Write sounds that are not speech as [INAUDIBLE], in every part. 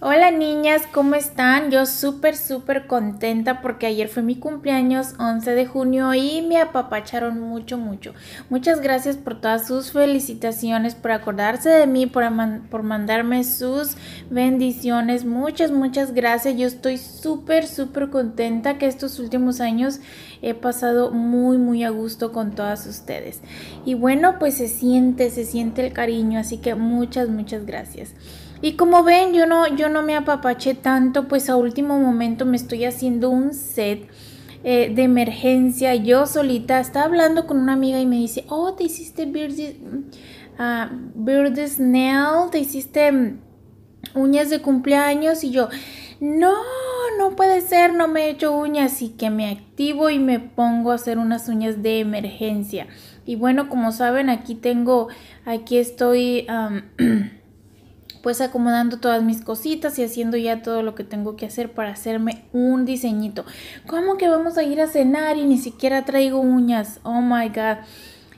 Hola niñas, ¿cómo están? Yo súper, súper contenta porque ayer fue mi cumpleaños 11 de junio y me apapacharon mucho, mucho. Muchas gracias por todas sus felicitaciones, por acordarse de mí, por, por mandarme sus bendiciones. Muchas, muchas gracias. Yo estoy súper, súper contenta que estos últimos años he pasado muy, muy a gusto con todas ustedes. Y bueno, pues se siente, se siente el cariño, así que muchas, muchas gracias. Y como ven, yo no, yo no me apapaché tanto, pues a último momento me estoy haciendo un set eh, de emergencia, yo solita. Estaba hablando con una amiga y me dice, oh, te hiciste bearded, uh, nail, te hiciste mm, uñas de cumpleaños y yo, no, no puede ser, no me he hecho uñas Así que me activo y me pongo a hacer unas uñas de emergencia. Y bueno, como saben, aquí tengo, aquí estoy... [CLEARS THROAT] pues acomodando todas mis cositas y haciendo ya todo lo que tengo que hacer para hacerme un diseñito. ¿Cómo que vamos a ir a cenar y ni siquiera traigo uñas? Oh my god.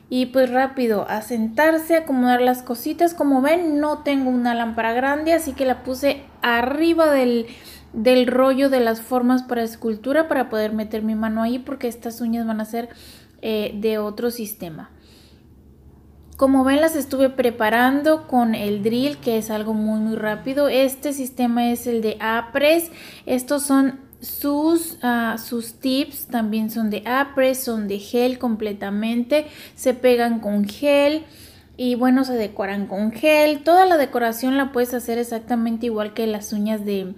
Y pues rápido, a sentarse, acomodar las cositas. Como ven, no tengo una lámpara grande, así que la puse arriba del, rollo de las formas para escultura para poder meter mi mano ahí porque estas uñas van a ser eh, de otro sistema. Como ven las estuve preparando con el drill que es algo muy muy rápido. Este sistema es el de APRES. Estos son sus, ah, sus tips, también son de APRES, son de gel completamente. Se pegan con gel y bueno se decoran con gel. Toda la decoración la puedes hacer exactamente igual que las uñas de,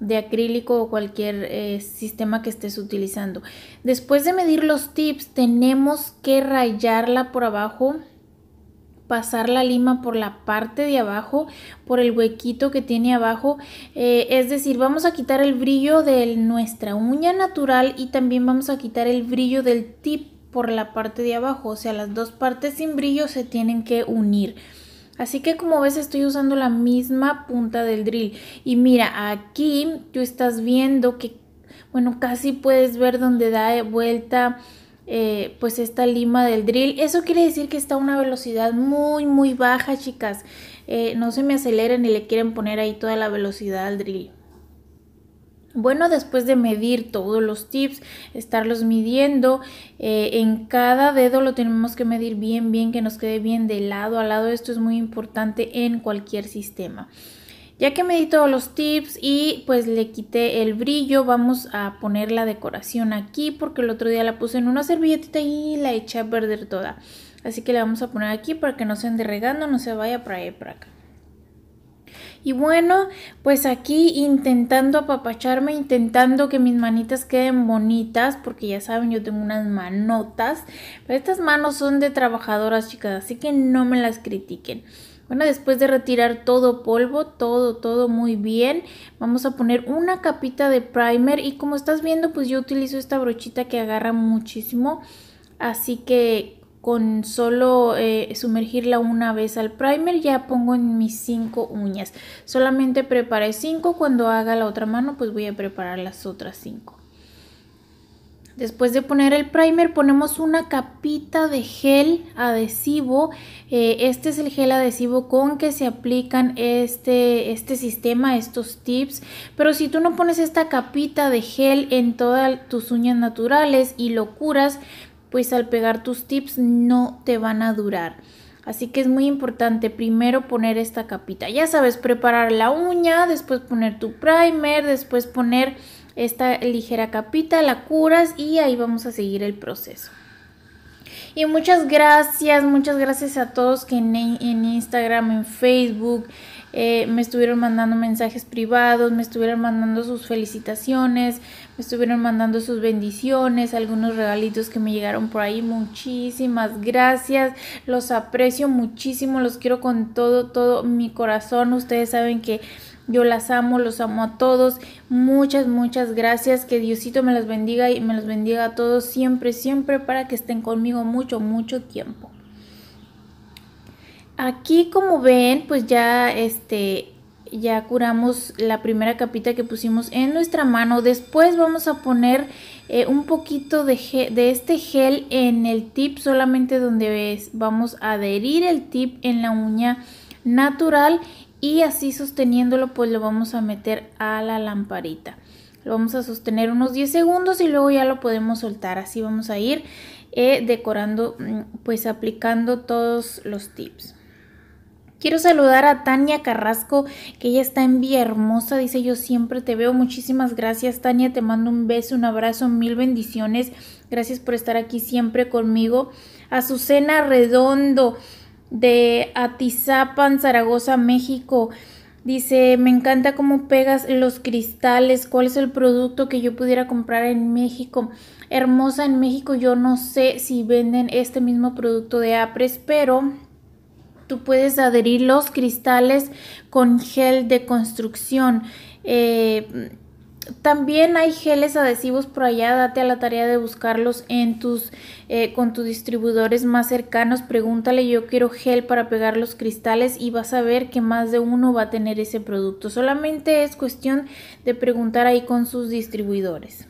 de acrílico o cualquier eh, sistema que estés utilizando. Después de medir los tips tenemos que rayarla por abajo pasar la lima por la parte de abajo, por el huequito que tiene abajo. Eh, es decir, vamos a quitar el brillo de nuestra uña natural y también vamos a quitar el brillo del tip por la parte de abajo. O sea, las dos partes sin brillo se tienen que unir. Así que como ves estoy usando la misma punta del drill. Y mira, aquí tú estás viendo que, bueno, casi puedes ver donde da vuelta eh, pues esta lima del drill. Eso quiere decir que está a una velocidad muy, muy baja, chicas. Eh, no se me aceleren y le quieren poner ahí toda la velocidad al drill. Bueno, después de medir todos los tips, estarlos midiendo, eh, en cada dedo lo tenemos que medir bien, bien, que nos quede bien de lado a lado. Esto es muy importante en cualquier sistema. Ya que me di todos los tips y pues le quité el brillo, vamos a poner la decoración aquí porque el otro día la puse en una servilletita y la eché a perder toda. Así que la vamos a poner aquí para que no se ande regando, no se vaya para ahí, para acá. Y bueno, pues aquí intentando apapacharme, intentando que mis manitas queden bonitas, porque ya saben, yo tengo unas manotas, pero estas manos son de trabajadoras, chicas, así que no me las critiquen. Bueno, después de retirar todo polvo, todo, todo muy bien, vamos a poner una capita de primer y como estás viendo, pues yo utilizo esta brochita que agarra muchísimo, así que con solo eh, sumergirla una vez al primer ya pongo en mis cinco uñas. Solamente preparé 5, cuando haga la otra mano pues voy a preparar las otras cinco. Después de poner el primer ponemos una capita de gel adhesivo. Eh, este es el gel adhesivo con que se aplican este, este sistema, estos tips. Pero si tú no pones esta capita de gel en todas tus uñas naturales y locuras, pues al pegar tus tips no te van a durar. Así que es muy importante primero poner esta capita. Ya sabes, preparar la uña, después poner tu primer, después poner esta ligera capita, la curas y ahí vamos a seguir el proceso. Y muchas gracias, muchas gracias a todos que en, Instagram, en Facebook, eh, me estuvieron mandando mensajes privados, me estuvieron mandando sus felicitaciones, me estuvieron mandando sus bendiciones, algunos regalitos que me llegaron por ahí. Muchísimas gracias, los aprecio muchísimo, los quiero con todo, todo mi corazón. Ustedes saben que yo las amo, los amo a todos. Muchas, muchas gracias. Que Diosito me los bendiga y me los bendiga a todos siempre, siempre para que estén conmigo mucho, mucho tiempo. Aquí como ven, pues ya este ya curamos la primera capita que pusimos en nuestra mano. Después vamos a poner eh, un poquito de, de, este gel en el tip, solamente donde es Vamos a adherir el tip en la uña natural y así sosteniéndolo pues lo vamos a meter a la lamparita. Lo vamos a sostener unos 10 segundos y luego ya lo podemos soltar. Así vamos a ir eh, decorando, mm, pues aplicando todos los tips. Quiero saludar a Tania Carrasco, que ella está en Vía Hermosa. dice yo siempre te veo. Muchísimas gracias Tania, te mando un beso, un abrazo, mil bendiciones. Gracias por estar aquí siempre conmigo. Azucena Redondo, de Atizapan, Zaragoza, México. Dice, me encanta cómo pegas los cristales, cuál es el producto que yo pudiera comprar en México. Hermosa en México, yo no sé si venden este mismo producto de Apres, pero tú puedes adherir los cristales con gel de construcción. Eh, también hay geles adhesivos por allá, date a la tarea de buscarlos en tus, eh, con tus distribuidores más cercanos, pregúntale yo quiero gel para pegar los cristales y vas a ver que más de uno va a tener ese producto. Solamente es cuestión de preguntar ahí con sus distribuidores.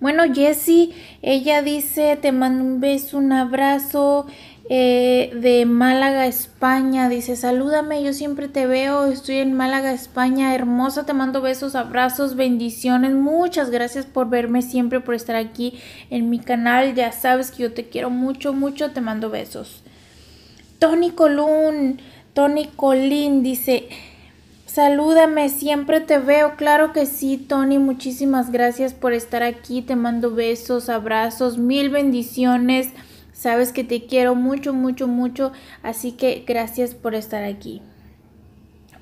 Bueno, Jessie, ella dice, te mando un beso, un abrazo, eh, de Málaga, España. Dice, salúdame, yo siempre te veo, estoy en Málaga, España. Hermosa, te mando besos, abrazos, bendiciones. Muchas gracias por verme siempre, por estar aquí en mi canal. Ya sabes que yo te quiero mucho, mucho, te mando besos. Tony Colún, Tony Colín dice, Salúdame, siempre te veo. Claro que sí, Tony. Muchísimas gracias por estar aquí. Te mando besos, abrazos, mil bendiciones. Sabes que te quiero mucho, mucho, mucho, así que gracias por estar aquí.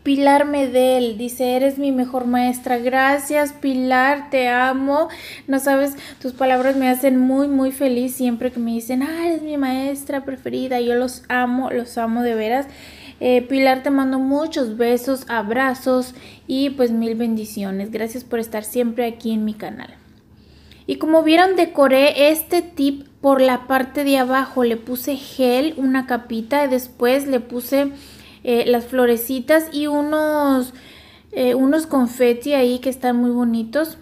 Pilar Medel dice, eres mi mejor maestra. Gracias, Pilar, te amo. No sabes, tus palabras me hacen muy, muy feliz siempre que me dicen, ah, eres mi maestra preferida. Yo los amo, los amo de veras. Eh, Pilar, te mando muchos besos, abrazos y pues mil bendiciones. Gracias por estar siempre aquí en mi canal. Y como vieron, decoré este tip por la parte de abajo le puse gel, una capita y después le puse eh, las florecitas y unos, eh, unos confeti ahí que están muy bonitos.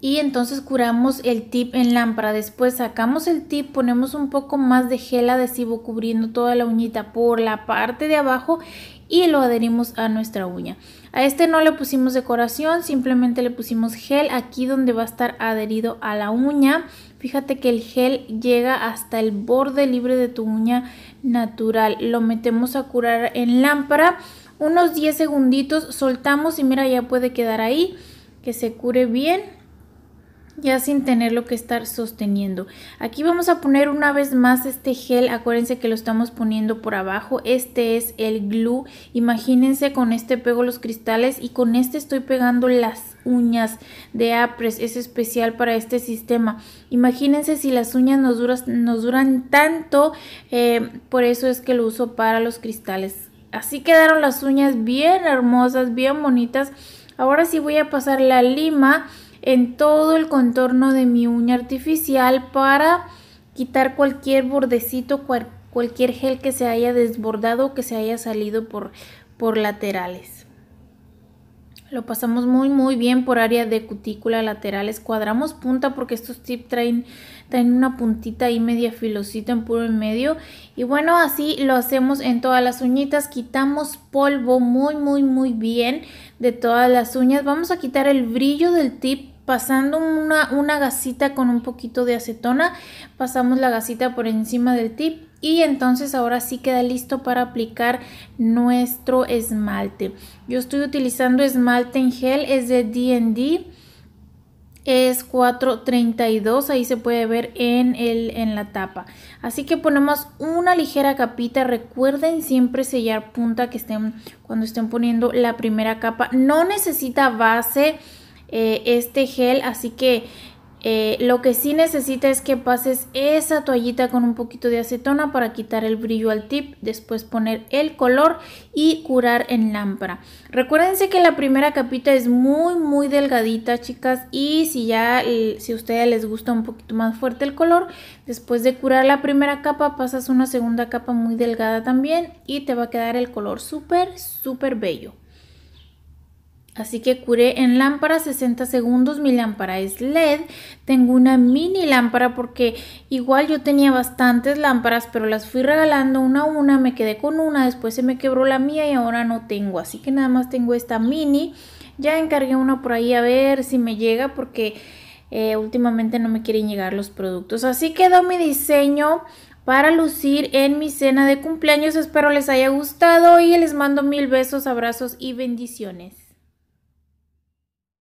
Y entonces curamos el tip en lámpara. Después sacamos el tip, ponemos un poco más de gel adhesivo cubriendo toda la uñita por la parte de abajo y lo adherimos a nuestra uña. A este no le pusimos decoración, simplemente le pusimos gel aquí donde va a estar adherido a la uña Fíjate que el gel llega hasta el borde libre de tu uña natural. Lo metemos a curar en lámpara. Unos 10 segunditos soltamos y mira ya puede quedar ahí. Que se cure bien ya sin tenerlo que estar sosteniendo. Aquí vamos a poner una vez más este gel, acuérdense que lo estamos poniendo por abajo, este es el glue, imagínense con este pego los cristales y con este estoy pegando las uñas de Apres es especial para este sistema. Imagínense si las uñas nos, duran, nos duran tanto, eh, por eso es que lo uso para los cristales. Así quedaron las uñas bien hermosas, bien bonitas. Ahora sí voy a pasar la lima en todo el contorno de mi uña artificial para quitar cualquier bordecito, cualquier gel que se haya desbordado o que se haya salido por, por laterales. Lo pasamos muy muy bien por área de cutícula laterales. Cuadramos punta porque estos tips traen, una puntita ahí media filosita en puro en medio. Y bueno, así lo hacemos en todas las uñitas. Quitamos polvo muy muy muy bien de todas las uñas. Vamos a quitar el brillo del tip pasando una, una gasita con un poquito de acetona, pasamos la gasita por encima del tip y entonces ahora sí queda listo para aplicar nuestro esmalte. Yo estoy utilizando esmalte en gel, es de D&D, es 432, ahí se puede ver en, el, en la tapa. Así que ponemos una ligera capita, recuerden siempre sellar punta que estén cuando estén poniendo la primera capa. No necesita base, eh, este gel, así que eh, lo que sí necesita es que pases esa toallita con un poquito de acetona para quitar el brillo al tip, después poner el color y curar en lámpara. Recuérdense que la primera capita es muy muy delgadita chicas y si ya si a ustedes les gusta un poquito más fuerte el color, después de curar la primera capa pasas una segunda capa muy delgada también y te va a quedar el color súper súper bello. Así que curé en lámpara 60 segundos, mi lámpara es LED, tengo una mini lámpara porque igual yo tenía bastantes lámparas, pero las fui regalando una a una, me quedé con una, después se me quebró la mía y ahora no tengo, así que nada más tengo esta mini, ya encargué una por ahí a ver si me llega porque eh, últimamente no me quieren llegar los productos, así quedó mi diseño para lucir en mi cena de cumpleaños, espero les haya gustado y les mando mil besos, abrazos y bendiciones.